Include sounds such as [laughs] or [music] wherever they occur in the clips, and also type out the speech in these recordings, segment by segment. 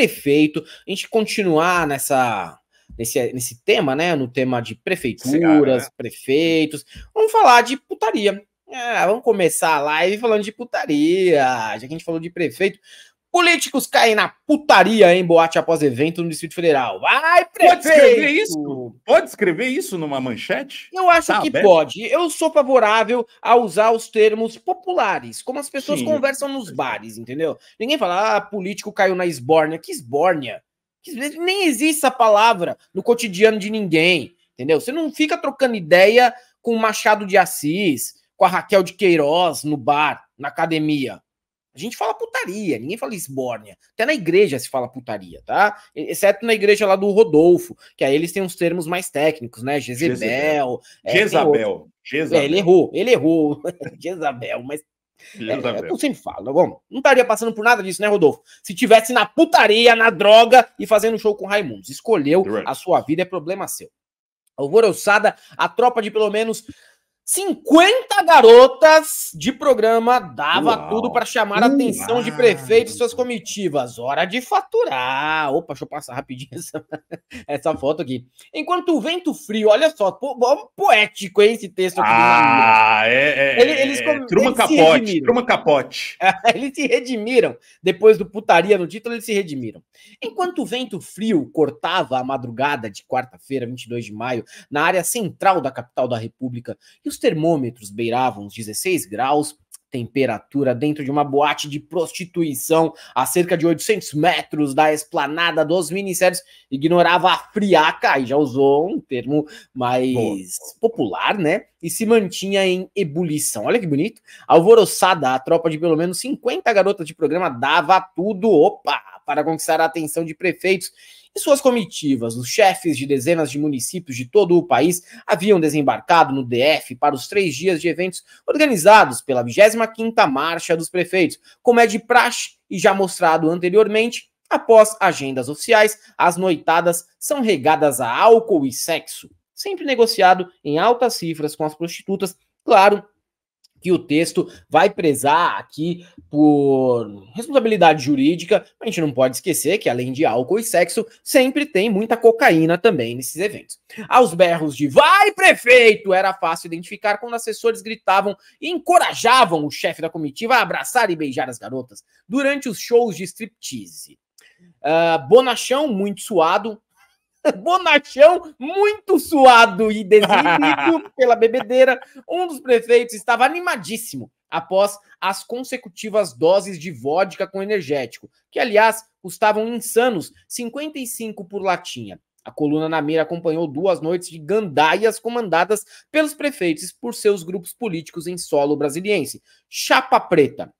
prefeito, a gente continuar nessa nesse, nesse tema, né? No tema de prefeituras, é. prefeitos. Vamos falar de putaria. É, vamos começar a live falando de putaria. Já que a gente falou de prefeito, Políticos caem na putaria em boate após evento no Distrito Federal. Vai, prefeito! Pode escrever isso? Pode escrever isso numa manchete? Eu acho tá que aberto. pode. Eu sou favorável a usar os termos populares, como as pessoas Sim. conversam nos bares, entendeu? Ninguém fala, ah, político caiu na esbórnia. Que esbórnia? Nem existe essa palavra no cotidiano de ninguém, entendeu? Você não fica trocando ideia com o Machado de Assis, com a Raquel de Queiroz no bar, na academia. A gente fala putaria, ninguém fala esbórnia. Até na igreja se fala putaria, tá? Exceto na igreja lá do Rodolfo, que aí eles têm uns termos mais técnicos, né? É. Jezebel. É, Jezabel. É, Jezabel. É, ele errou, ele errou. [laughs] Jezabel, mas. É, Jezabel. É, eu sempre falo, tá bom, não estaria passando por nada disso, né, Rodolfo? Se tivesse na putaria, na droga e fazendo show com Raimundos. Escolheu a sua vida, é problema seu alvoroçada, a tropa de pelo menos 50 garotas de programa dava Uau. tudo para chamar a atenção de prefeitos e suas comitivas. Hora de faturar. Opa, deixa eu passar rapidinho essa, [laughs] essa foto aqui. Enquanto o vento frio, olha só, po, poético hein, esse texto aqui. Ah, é, é, eles, eles, é, é, Truma eles capote, truma capote. [laughs] É, eles se redimiram. Depois do putaria no título, eles se redimiram. Enquanto o vento frio cortava a madrugada de quarta-feira, 22 de maio, na área central da capital da República, e os termômetros beiravam os 16 graus, temperatura dentro de uma boate de prostituição a cerca de 800 metros da esplanada dos ministérios, ignorava a friaca, e já usou um termo mais popular, né? E se mantinha em ebulição. Olha que bonito. Alvoroçada, a tropa de pelo menos 50 garotas de programa dava tudo, opa, para conquistar a atenção de prefeitos e suas comitivas, os chefes de dezenas de municípios de todo o país, haviam desembarcado no DF para os três dias de eventos organizados pela 25ª Marcha dos Prefeitos, como é de praxe e já mostrado anteriormente, Após agendas oficiais, as noitadas são regadas a álcool e sexo, sempre negociado em altas cifras com as prostitutas, claro, que o texto vai prezar aqui por responsabilidade jurídica. A gente não pode esquecer que, além de álcool e sexo, sempre tem muita cocaína também nesses eventos. Aos berros de vai, prefeito! Era fácil identificar quando assessores gritavam e encorajavam o chefe da comitiva a abraçar e beijar as garotas durante os shows de striptease. Uh, bonachão, muito suado, [laughs] Bonachão, muito suado e desinibido [laughs] pela bebedeira, um dos prefeitos estava animadíssimo após as consecutivas doses de vodka com energético, que aliás custavam insanos 55 por latinha. A coluna na mira acompanhou duas noites de gandaias comandadas pelos prefeitos por seus grupos políticos em solo brasiliense. Chapa Preta,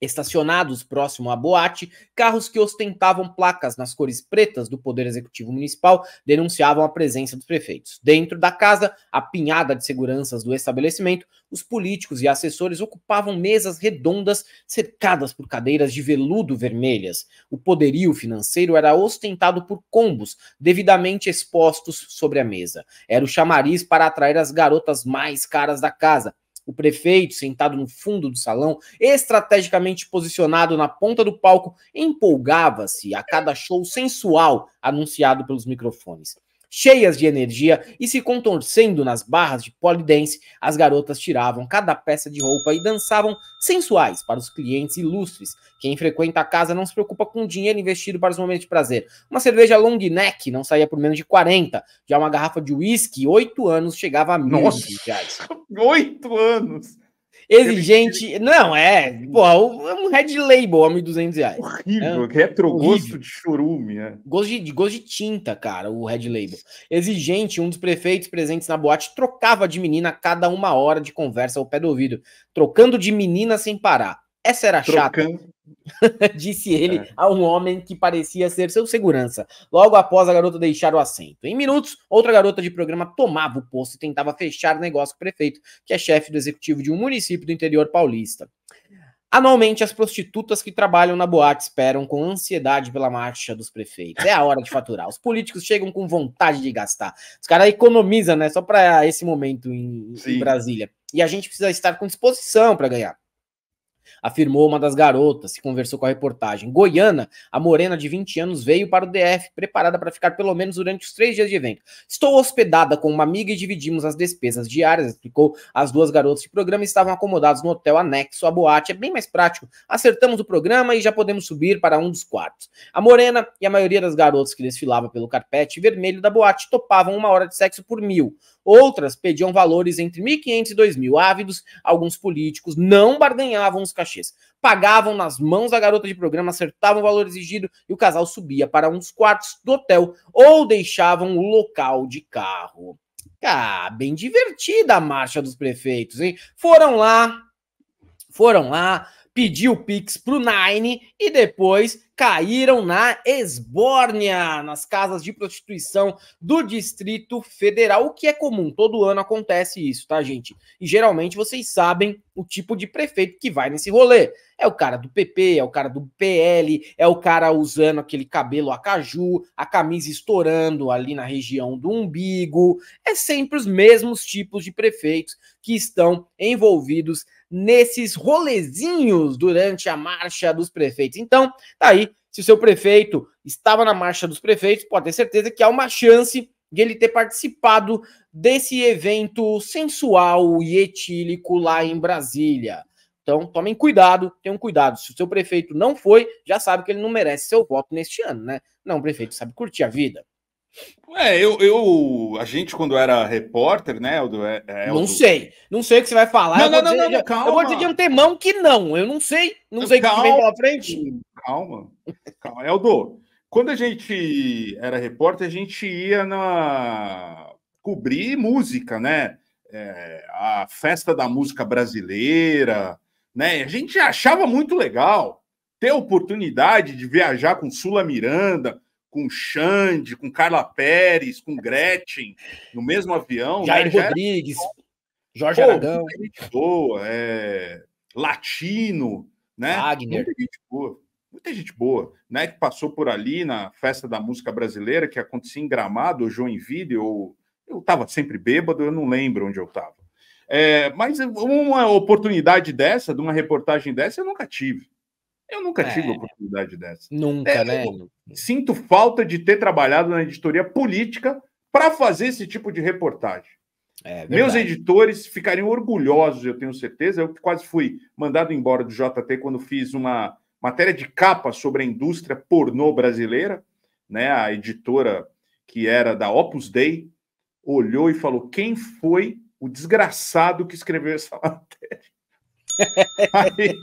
Estacionados próximo à boate, carros que ostentavam placas nas cores pretas do Poder Executivo Municipal denunciavam a presença dos prefeitos. Dentro da casa, apinhada de seguranças do estabelecimento, os políticos e assessores ocupavam mesas redondas cercadas por cadeiras de veludo vermelhas. O poderio financeiro era ostentado por combos devidamente expostos sobre a mesa. Era o chamariz para atrair as garotas mais caras da casa o prefeito sentado no fundo do salão, estrategicamente posicionado na ponta do palco, empolgava-se a cada show sensual anunciado pelos microfones cheias de energia e se contorcendo nas barras de polidense, as garotas tiravam cada peça de roupa e dançavam sensuais para os clientes ilustres. Quem frequenta a casa não se preocupa com o dinheiro investido para os momentos de prazer. Uma cerveja long neck não saía por menos de 40. Já uma garrafa de uísque, oito anos, chegava a mil reais. Oito anos! exigente. Não, é. Pô, é um Red Label a 1.200 reais. Horrível, é, retro horrível. de churume. É. Gosto, de, gosto de tinta, cara, o Red Label. Exigente, um dos prefeitos presentes na boate trocava de menina a cada uma hora de conversa ao pé do ouvido, trocando de menina sem parar. Essa era chata, [laughs] disse ele é. a um homem que parecia ser seu segurança, logo após a garota deixar o assento. Em minutos, outra garota de programa tomava o posto e tentava fechar o negócio com o prefeito, que é chefe do executivo de um município do interior paulista. Anualmente, as prostitutas que trabalham na boate esperam com ansiedade pela marcha dos prefeitos. É a hora de faturar. Os políticos chegam com vontade de gastar. Os caras economizam, né? Só para esse momento em, em Brasília. E a gente precisa estar com disposição para ganhar afirmou uma das garotas que conversou com a reportagem. Goiana, a morena de 20 anos, veio para o DF, preparada para ficar pelo menos durante os três dias de evento. Estou hospedada com uma amiga e dividimos as despesas diárias, explicou as duas garotas de programa estavam acomodados no hotel anexo à boate. É bem mais prático. Acertamos o programa e já podemos subir para um dos quartos. A morena e a maioria das garotas que desfilavam pelo carpete vermelho da boate topavam uma hora de sexo por mil. Outras pediam valores entre 1.500 e 2.000. Ávidos, alguns políticos não barganhavam os cachês. Pagavam nas mãos da garota de programa, acertavam o valor exigido e o casal subia para uns quartos do hotel ou deixavam o local de carro. Ah, bem divertida a marcha dos prefeitos, hein? Foram lá, foram lá, pediu o Pix pro Nine e depois caíram na esbórnia, nas casas de prostituição do Distrito Federal, o que é comum, todo ano acontece isso, tá, gente? E geralmente vocês sabem o tipo de prefeito que vai nesse rolê. É o cara do PP, é o cara do PL, é o cara usando aquele cabelo a caju, a camisa estourando ali na região do umbigo. É sempre os mesmos tipos de prefeitos que estão envolvidos nesses rolezinhos durante a marcha dos prefeitos. Então, tá aí se o seu prefeito estava na marcha dos prefeitos, pode ter certeza que há uma chance de ele ter participado desse evento sensual e etílico lá em Brasília. Então, tomem cuidado, tenham cuidado. Se o seu prefeito não foi, já sabe que ele não merece seu voto neste ano, né? Não, o prefeito sabe curtir a vida. É, eu, eu. A gente, quando era repórter, né, Eldo? É, é, não sei. Não sei o que você vai falar. Não, não, não, dizer, não, calma. Eu vou dizer de tenho mão que não. Eu não sei. Não sei calma, o que vem pela frente. Calma. Calma. Eldo, quando a gente era repórter, a gente ia na. cobrir música, né? É, a festa da música brasileira, né? A gente achava muito legal ter a oportunidade de viajar com Sula Miranda com Xande, com Carla Pérez, com é. Gretchen, no mesmo avião. Né? Jair né? Rodrigues, Jorge Pô, Aragão. Boa, é... Latino, né? Wagner. Muita gente boa. Muita gente boa, né? Que passou por ali na festa da música brasileira que acontecia em Gramado, ou Joinville, ou eu estava sempre bêbado, eu não lembro onde eu estava. É, mas uma oportunidade dessa, de uma reportagem dessa, eu nunca tive. Eu nunca é. tive oportunidade dessa. Nunca, é, né? Sinto falta de ter trabalhado na editoria política para fazer esse tipo de reportagem. É, é Meus editores ficariam orgulhosos, eu tenho certeza. Eu quase fui mandado embora do JT quando fiz uma matéria de capa sobre a indústria pornô brasileira. Né? A editora que era da Opus Dei olhou e falou: quem foi o desgraçado que escreveu essa [laughs] matéria? [laughs] Aí,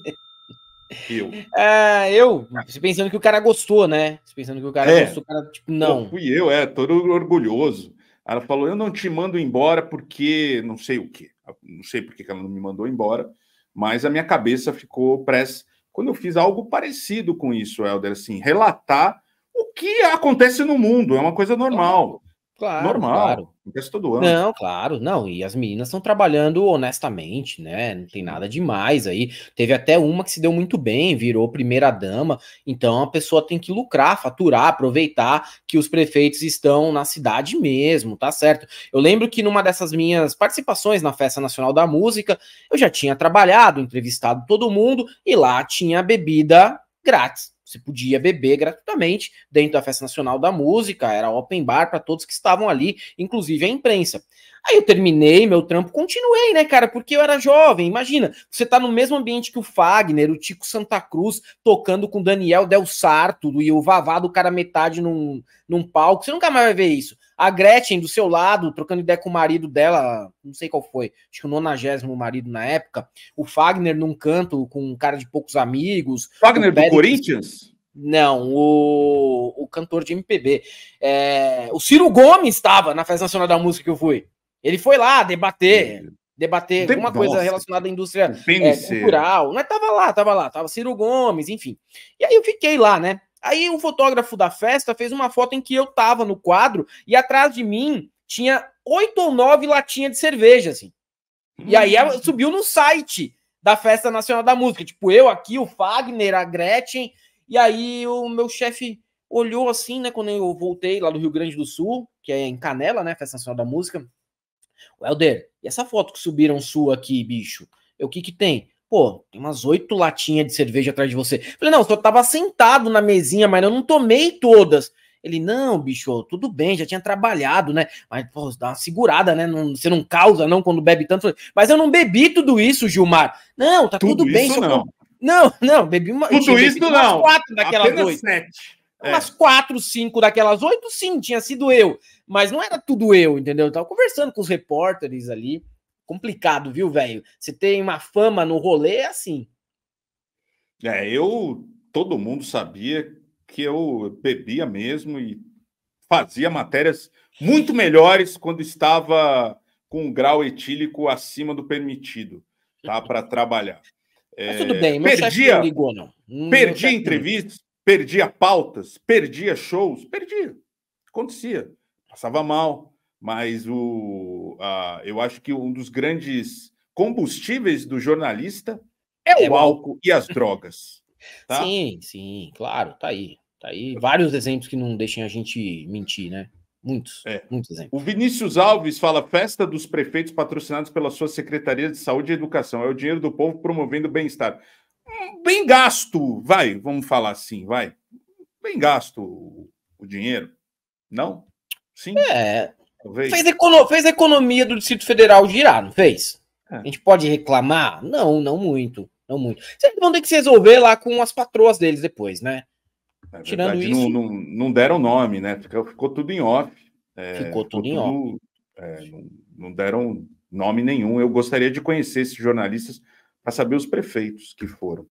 eu. É, eu, pensando que o cara gostou, né? Pensando que o cara é. gostou, o cara, tipo, não. Pô, fui eu, é, todo orgulhoso. Ela falou: eu não te mando embora porque não sei o quê. Ah, não sei porque que ela não me mandou embora, mas a minha cabeça ficou pressa. Quando eu fiz algo parecido com isso, Helder, assim, relatar o que acontece no mundo, é uma coisa normal. Claro, Normal, claro. acontece todo ano. Não, claro, não. E as meninas estão trabalhando honestamente, né? Não tem nada demais aí. Teve até uma que se deu muito bem, virou primeira dama. Então a pessoa tem que lucrar, faturar, aproveitar que os prefeitos estão na cidade mesmo, tá certo? Eu lembro que numa dessas minhas participações na Festa Nacional da Música, eu já tinha trabalhado, entrevistado todo mundo e lá tinha bebida grátis você podia beber gratuitamente dentro da Festa Nacional da Música, era open bar para todos que estavam ali, inclusive a imprensa. Aí eu terminei meu trampo, continuei, né, cara? Porque eu era jovem. Imagina, você tá no mesmo ambiente que o Fagner, o Tico Santa Cruz, tocando com Daniel Del Sarto e o Vavá do cara metade num, num palco. Você nunca mais vai ver isso. A Gretchen, do seu lado, trocando ideia com o marido dela, não sei qual foi, acho que o nonagésimo marido na época. O Fagner num canto com um cara de poucos amigos. Fagner do Corinthians? Não, o, o cantor de MPB. É, o Ciro Gomes estava na Festa Nacional da Música que eu fui. Ele foi lá debater, é. debater Tem, alguma nossa, coisa relacionada à indústria é, cultural. Não tava lá, tava lá, tava Ciro Gomes, enfim. E aí eu fiquei lá, né? Aí o fotógrafo da festa fez uma foto em que eu tava no quadro e atrás de mim tinha oito ou nove latinhas de cerveja, assim. E aí hum. subiu no site da Festa Nacional da Música. Tipo, eu aqui, o Fagner, a Gretchen. E aí o meu chefe olhou assim, né, quando eu voltei lá do Rio Grande do Sul, que é em Canela, né, Festa Nacional da Música. O e essa foto que subiram sua aqui, bicho? o que que tem? pô, tem umas oito latinhas de cerveja atrás de você. falei, não, eu tava sentado na mesinha, mas eu não tomei todas. Ele, não, bicho, tudo bem, já tinha trabalhado, né? Mas, pô, dá uma segurada, né? Não, você não causa, não, quando bebe tanto. Mas eu não bebi tudo isso, Gilmar. Não, tá tudo, tudo bem. Isso, não. não, não, bebi uma. Tudo bebi isso, não. quatro daquelas Apenas oito. Sete. É. Umas quatro, cinco daquelas oito, sim, tinha sido eu. Mas não era tudo eu, entendeu? Eu tava conversando com os repórteres ali complicado, viu, velho? Se tem uma fama no rolê, é assim. É, eu. Todo mundo sabia que eu bebia mesmo e fazia matérias muito melhores quando estava com um grau etílico acima do permitido, tá? [laughs] Para trabalhar. É, Mas tudo bem, perdia, ligou, não. não perdia entrevistas, perdia pautas, perdia shows, perdia. Acontecia. Passava mal mas o, eu acho que um dos grandes combustíveis do jornalista é, é o álcool bom. e as drogas. [laughs] Tá? Sim, sim, claro, tá aí. Tá aí vários exemplos que não deixem a gente mentir, né? Muitos, é. muitos exemplos. O Vinícius Alves fala: festa dos prefeitos patrocinados pela sua Secretaria de Saúde e Educação. É o dinheiro do povo promovendo o bem-estar. Hum, bem gasto, vai, vamos falar assim, vai. Bem gasto o, o dinheiro. Não? Sim. É, Fez, econo... fez a economia do Distrito Federal girar, não fez? É. A gente pode reclamar? Não, não muito. Não muito. Vocês vão ter que se resolver lá com as patroas deles depois, né? É Tirando isso. Não, não, não, deram nome, né? Ficou, ficou tudo em off. É, ficou, ficou tudo em off. É, não, não, deram nome nenhum. Eu gostaria de conhecer esses jornalistas para saber os prefeitos que foram.